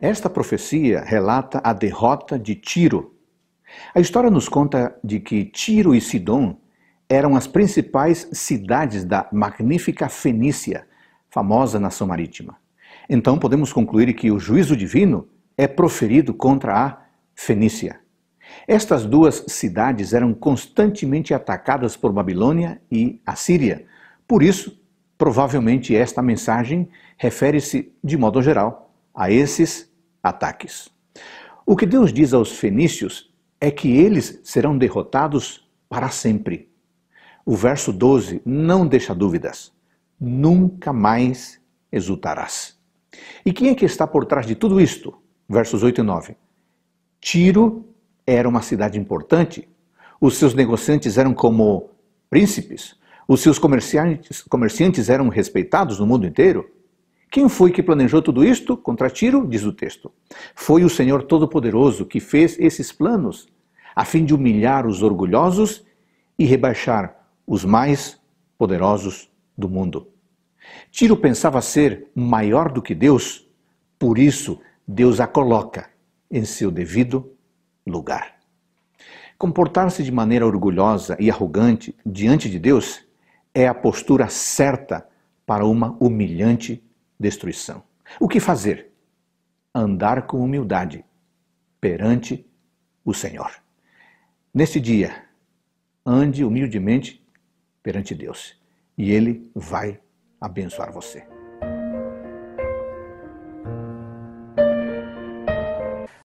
Esta profecia relata a derrota de Tiro. A história nos conta de que Tiro e Sidom eram as principais cidades da magnífica Fenícia, famosa nação marítima. Então podemos concluir que o juízo divino é proferido contra a Fenícia. Estas duas cidades eram constantemente atacadas por Babilônia e Assíria. Por isso, provavelmente esta mensagem refere-se, de modo geral, a esses ataques. O que Deus diz aos fenícios é que eles serão derrotados para sempre. O verso 12 não deixa dúvidas. Nunca mais exultarás. E quem é que está por trás de tudo isto? Versos 8 e 9. Tiro era uma cidade importante. Os seus negociantes eram como príncipes. Os seus comerciantes, comerciantes eram respeitados no mundo inteiro. Quem foi que planejou tudo isto? Contra Tiro, diz o texto. Foi o Senhor Todo-Poderoso que fez esses planos, a fim de humilhar os orgulhosos e rebaixar os mais poderosos do mundo. Tiro pensava ser maior do que Deus, por isso Deus a coloca em seu devido lugar. Comportar-se de maneira orgulhosa e arrogante diante de Deus é a postura certa para uma humilhante destruição. O que fazer? Andar com humildade perante o Senhor. Neste dia, ande humildemente perante Deus e Ele vai abençoar você.